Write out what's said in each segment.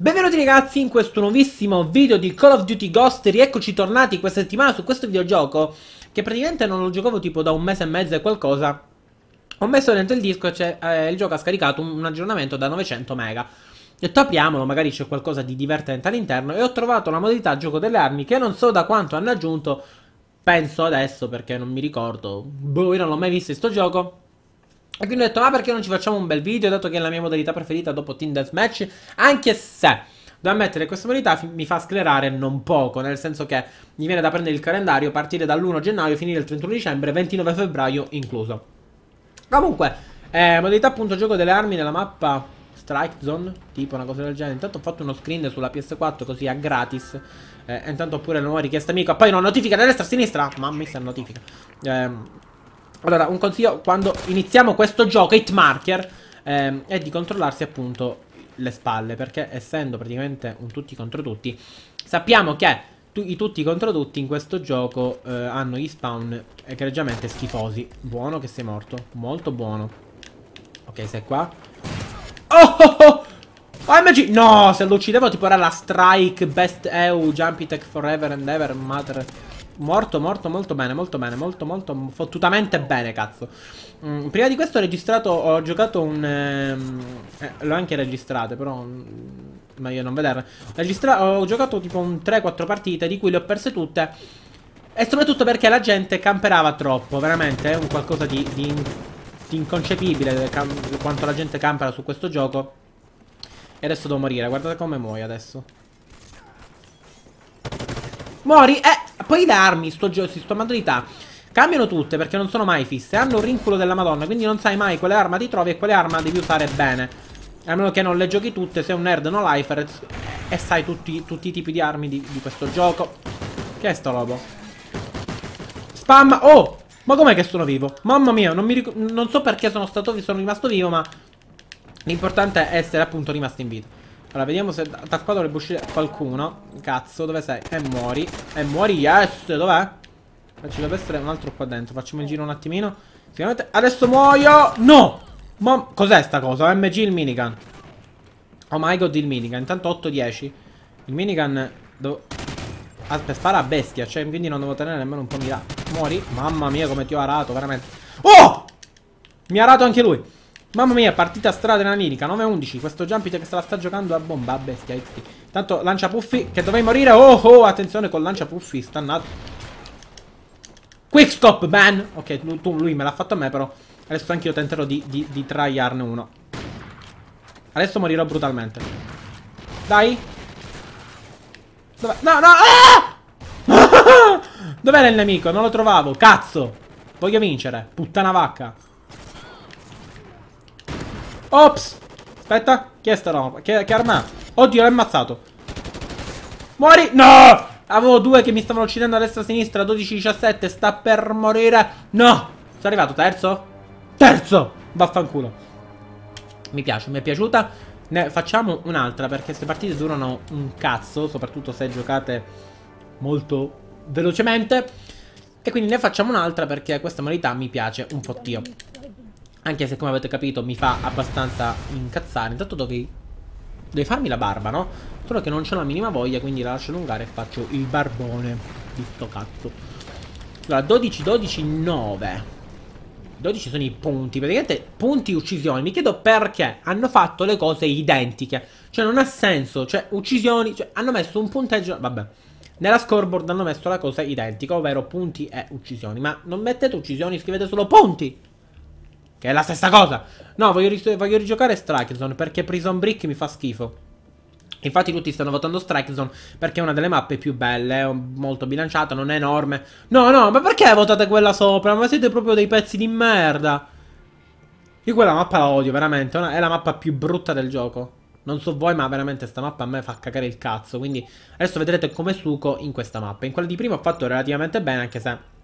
Benvenuti ragazzi in questo nuovissimo video di Call of Duty Ghost Rieccoci tornati questa settimana su questo videogioco Che praticamente non lo giocavo tipo da un mese e mezzo e qualcosa Ho messo dentro il disco e eh, il gioco ha scaricato un, un aggiornamento da 900 mega ho detto apriamolo, magari c'è qualcosa di divertente all'interno e ho trovato la modalità gioco delle armi che non so da quanto hanno aggiunto penso adesso perché non mi ricordo, boh, io non l'ho mai visto sto gioco. E quindi ho detto, ma perché non ci facciamo un bel video, dato che è la mia modalità preferita dopo Team Deathmatch, anche se... Devo ammettere questa modalità mi fa sclerare non poco, nel senso che mi viene da prendere il calendario, partire dall'1 gennaio, finire il 31 dicembre, 29 febbraio incluso. Comunque, eh, modalità appunto gioco delle armi nella mappa Strike Zone, tipo una cosa del genere. Intanto ho fatto uno screen sulla PS4 così a gratis, eh, intanto pure la nuova richiesta amico. Poi una notifica da destra a sinistra. Mamma mia, notifica. Eh, allora, un consiglio quando iniziamo questo gioco, Hitmarker, eh, è di controllarsi appunto le spalle. Perché essendo praticamente un tutti contro tutti, sappiamo che tu, i tutti contro tutti in questo gioco eh, hanno gli spawn egregiamente schifosi. Buono che sei morto. Molto buono. Ok, sei qua. Oh, oh, oh! OMG, oh, no, se lo uccidevo tipo era la strike best EU Jumpy Tech forever and ever, madre... Morto, morto, molto bene, molto bene, molto, molto, fottutamente bene, cazzo. Mm, prima di questo ho registrato, ho giocato un... Ehm, eh, l'ho anche registrato, però... Ma mm, io non vederlo. Registra ho giocato tipo un 3-4 partite, di cui le ho perse tutte. E soprattutto perché la gente camperava troppo, veramente. È un qualcosa di, di, di inconcepibile quanto la gente campera su questo gioco. E adesso devo morire, guardate come muoio adesso. Mori, Eh, poi le armi, sto, sto maturità. Cambiano tutte perché non sono mai fisse. Hanno un rinculo della madonna, quindi non sai mai quale arma ti trovi e quale arma devi usare bene. A meno che non le giochi tutte, sei un nerd no life e sai tutti, tutti i tipi di armi di, di questo gioco. Che è sto lobo? Spam! Oh! Ma com'è che sono vivo? Mamma mia, non, mi non so perché sono stato vivo, sono rimasto vivo, ma... L'importante è essere appunto rimasti in vita. Allora, vediamo se da, da qua dovrebbe uscire qualcuno. Cazzo, dove sei? E muori. E muori, yes! Dov'è? Ci deve essere un altro qua dentro. Facciamo il giro un attimino. Sicuramente... Adesso muoio! No! Ma cos'è sta cosa? MG il minigun. Oh my god, il minigun. Intanto 8-10. Il minigun... Do... Aspetta, spara a bestia. Cioè, quindi non devo tenere nemmeno un po' di là Muori. Mamma mia, come ti ho arato, veramente. Oh! Mi ha arato anche lui. Mamma mia, partita strada stradrenamirica, 9-11. Questo Jumpit che se la sta giocando a bomba, a bestia XT. Eh, Tanto lancia puffi, che dovevi morire. Oh, oh, attenzione col lancia puffi, stannato. Quick stop, man! Ok, tu, lui me l'ha fatto a me, però. Adesso anch'io tenterò di, di, di tryarne uno. Adesso morirò brutalmente. Dai! Dov'è? No, no! Ah! Dov'era il nemico? Non lo trovavo, cazzo! Voglio vincere, puttana vacca. Ops! Aspetta, chi è sta roba? Che, che arma? Oddio, l'ha ammazzato. Muori! No! Avevo due che mi stavano uccidendo a destra e a sinistra. 12-17, sta per morire. No! Sono arrivato terzo? Terzo! Vaffanculo. Mi piace, mi è piaciuta. Ne facciamo un'altra perché queste partite durano un cazzo, soprattutto se giocate molto velocemente. E quindi ne facciamo un'altra perché questa modalità mi piace un po' fottio. Anche se come avete capito mi fa abbastanza incazzare Intanto dovrei, dovrei farmi la barba no? Solo che non ho la minima voglia quindi la lascio allungare e faccio il barbone Di sto cazzo Allora 12, 12, 9 12 sono i punti Praticamente punti uccisioni Mi chiedo perché hanno fatto le cose identiche Cioè non ha senso Cioè uccisioni cioè, Hanno messo un punteggio Vabbè nella scoreboard hanno messo la cosa identica, ovvero punti e uccisioni. Ma non mettete uccisioni, scrivete solo punti! Che è la stessa cosa. No, voglio, voglio rigiocare Zone perché Prison Brick mi fa schifo. Infatti tutti stanno votando Strike Zone perché è una delle mappe più belle, è molto bilanciata, non è enorme. No, no, ma perché votate quella sopra? Ma siete proprio dei pezzi di merda. Io quella mappa la odio, veramente. È la mappa più brutta del gioco. Non so voi, ma veramente sta mappa a me fa cagare il cazzo. Quindi adesso vedrete come suco in questa mappa. In quella di prima ho fatto relativamente bene, anche se...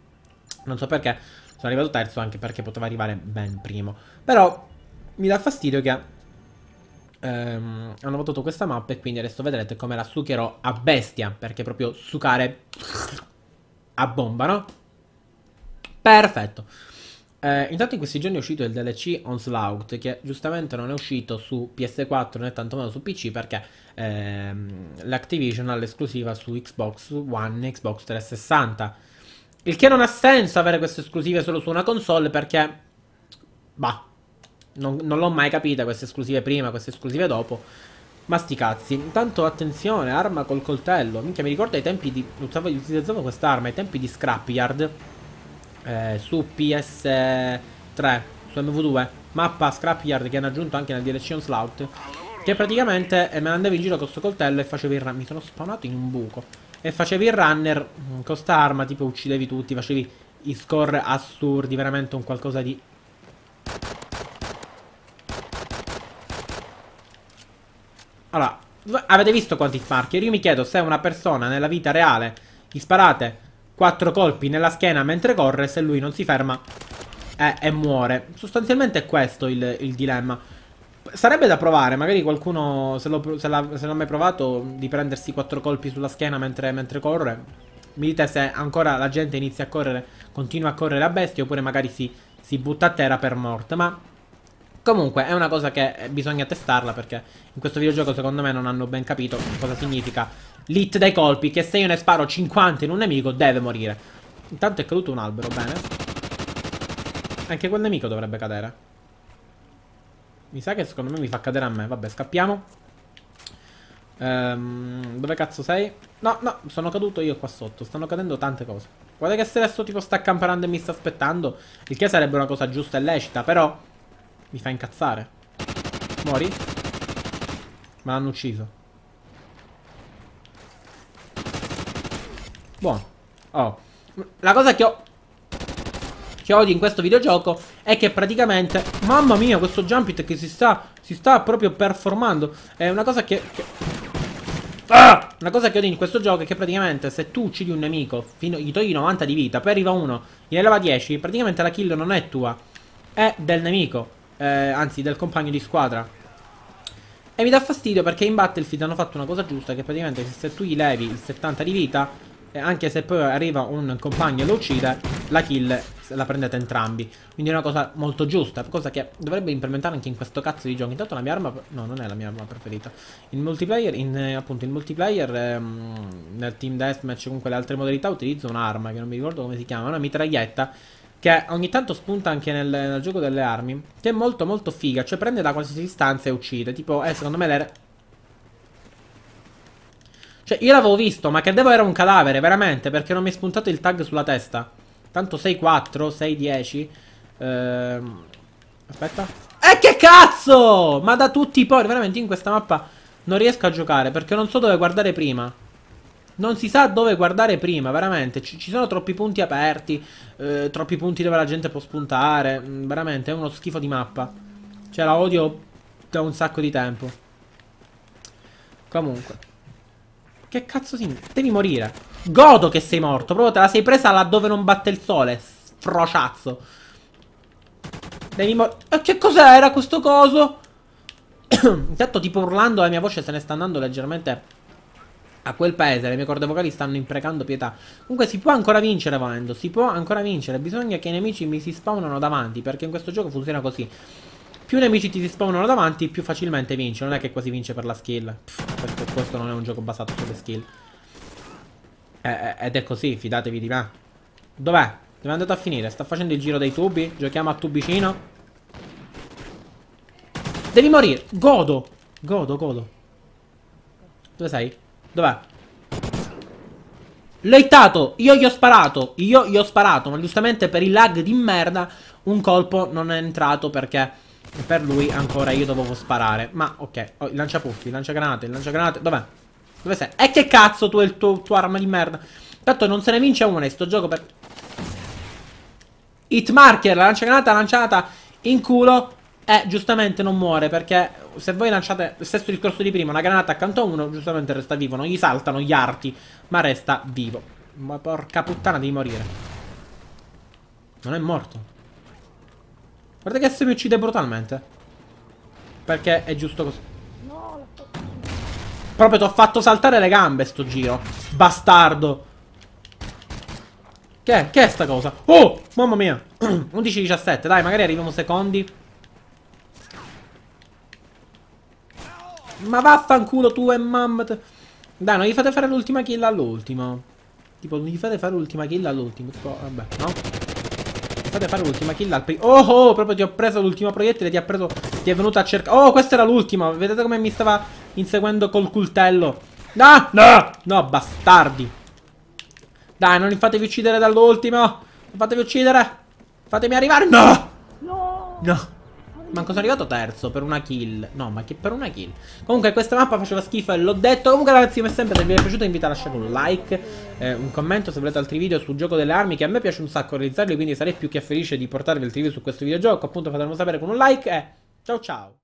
Non so perché sono arrivato terzo anche perché poteva arrivare ben primo. Però mi dà fastidio che ehm, hanno votato questa mappa e quindi adesso vedrete come la succherò a bestia. Perché proprio sucare a bomba, no? Perfetto. Eh, intanto in questi giorni è uscito il DLC Onslaught che giustamente non è uscito su PS4 né tantomeno su PC perché ehm, l'Activision ha l'esclusiva su Xbox One e Xbox 360 il che non ha senso avere queste esclusive solo su una console perché... Bah. Non, non l'ho mai capita queste esclusive prima, queste esclusive dopo. Ma sti cazzi. Intanto attenzione, arma col coltello. Minchia, mi ricordo ai tempi di... Usavo, utilizzavo quest'arma, ai tempi di Scrapyard. Eh, su PS3, su MV2. Mappa Scrapyard che hanno aggiunto anche nel DLC on Slout. Che praticamente eh, me ne andavi in giro con questo coltello e facevi il Mi sono spawnato in un buco e facevi il runner mm, con questa arma, tipo uccidevi tutti, facevi i score assurdi, veramente un qualcosa di... Allora, avete visto quanti sparchi? Io mi chiedo se una persona nella vita reale gli sparate quattro colpi nella schiena mentre corre, se lui non si ferma eh, e muore. Sostanzialmente è questo il, il dilemma. Sarebbe da provare, magari qualcuno, se, lo, se, l'ha, se l'ha mai provato, di prendersi quattro colpi sulla schiena mentre, mentre corre. Mi dite se ancora la gente inizia a correre, continua a correre a bestia, oppure magari si, si butta a terra per morte, ma... Comunque è una cosa che eh, bisogna testarla perché in questo videogioco secondo me non hanno ben capito cosa significa l'hit dei colpi che se io ne sparo 50 in un nemico deve morire. Intanto è caduto un albero, bene. Anche quel nemico dovrebbe cadere. Mi sa che secondo me mi fa cadere a me. Vabbè, scappiamo. Ehm, dove cazzo sei? No, no, sono caduto io qua sotto. Stanno cadendo tante cose. Guarda che se adesso tipo sta accampando e mi sta aspettando. Il che sarebbe una cosa giusta e lecita, però... Mi fa incazzare. Mori? Me l'hanno ucciso. Buono. Oh. La cosa che ho che odio in questo videogioco è che praticamente, mamma mia, questo jump hit che si sta, si sta proprio performando, è una cosa che... che... Ah! Una cosa che odio in questo gioco è che praticamente se tu uccidi un nemico, fino, gli togli 90 di vita, poi arriva uno, gli eleva 10, praticamente la kill non è tua, è del nemico, eh, anzi del compagno di squadra. E mi dà fastidio perché in Battlefield hanno fatto una cosa giusta che praticamente se tu gli levi il 70 di vita, eh, anche se poi arriva un compagno e lo uccide, la kill la prendete entrambi. Quindi è una cosa molto giusta, cosa che dovrebbe implementare anche in questo cazzo di gioco. Intanto la mia arma... No, non è la mia arma preferita. In multiplayer, in, eh, appunto, in multiplayer, ehm, nel team deathmatch, comunque le altre modalità, utilizzo un'arma che non mi ricordo come si chiama, una mitraglietta che ogni tanto spunta anche nel, nel, gioco delle armi, che è molto molto figa, cioè prende da qualsiasi distanza e uccide, tipo, eh, secondo me le... Cioè, io l'avevo visto, ma credevo era un cadavere, veramente, perché non mi è spuntato il tag sulla testa. Tanto 6-4, 6-10. Ehm... Aspetta. E eh, che cazzo! Ma da tutti i pori, veramente in questa mappa non riesco a giocare perché non so dove guardare prima. Non si sa dove guardare prima, veramente. Ci, ci sono troppi punti aperti, eh, troppi punti dove la gente può spuntare. Mm, veramente, è uno schifo di mappa. Cioè, la odio da un sacco di tempo. Comunque. Che cazzo si... Devi morire. Godo che sei morto. Proprio te la sei presa laddove non batte il sole. Frociazzo. Devi morire. Eh, che cos'era questo coso? Intanto tipo urlando la mia voce se ne sta andando leggermente a quel paese. Le mie corde vocali stanno imprecando pietà. Comunque si può ancora vincere volendo. Si può ancora vincere. Bisogna che i nemici mi si spawnano davanti. Perché in questo gioco funziona così. Più nemici ti si spawnano davanti, più facilmente vinci. Non è che quasi vince per la skill. Pff, questo non è un gioco basato sulle skill. Eh, eh, ed è così, fidatevi di me. Dov'è? Dove è andato a finire? Sta facendo il giro dei tubi? Giochiamo a tubicino? Devi morire! Godo! Godo, godo. Dove sei? Dov'è? L'ho hittato! Io gli ho sparato! Io gli ho sparato, ma giustamente per il lag di merda un colpo non è entrato perché... Per lui ancora io dovevo sparare Ma ok oh, Il lanciapuffi, il lanciagranate, il lanciagranate Dov'è? Dove sei? E eh, che cazzo tu e il tuo, tuo arma di merda? Tanto non se ne vince uno in sto gioco per... Hitmarker, la lanciagranata lanciata in culo eh, giustamente non muore perché se voi lanciate lo stesso discorso di prima, una granata accanto a uno, giustamente resta vivo, non gli saltano gli arti, ma resta vivo. Ma porca puttana devi morire. Non è morto. Guarda che se mi uccide brutalmente. Perché è giusto così. Proprio ti ho fatto saltare le gambe sto giro. Bastardo. Che è? Che è sta cosa? Oh, mamma mia. 11-17, dai, magari arriviamo secondi. Ma vaffanculo tu e mamma. Dai, non gli fate fare l'ultima kill all'ultimo. Tipo, non gli fate fare l'ultima kill all'ultimo. Tipo, vabbè, no? fate fare l'ultima kill al primo. Oh, oh, proprio ti ho preso l'ultimo proiettile, ti ha preso. Ti è venuto a cercare. Oh, questa era l'ultima. Vedete come mi stava inseguendo col coltello. No, no, no, bastardi. Dai, non li fatevi uccidere dall'ultimo. Non fatevi uccidere. Fatemi arrivare. No, no. no. Manco sono arrivato terzo per una kill No ma che per una kill Comunque questa mappa faceva schifo e l'ho detto Comunque ragazzi come sempre se vi è piaciuto invito a lasciare un like eh, Un commento se volete altri video sul gioco delle armi Che a me piace un sacco realizzarli Quindi sarei più che felice di portarvi altri video su questo videogioco Appunto fatemelo sapere con un like e eh, ciao ciao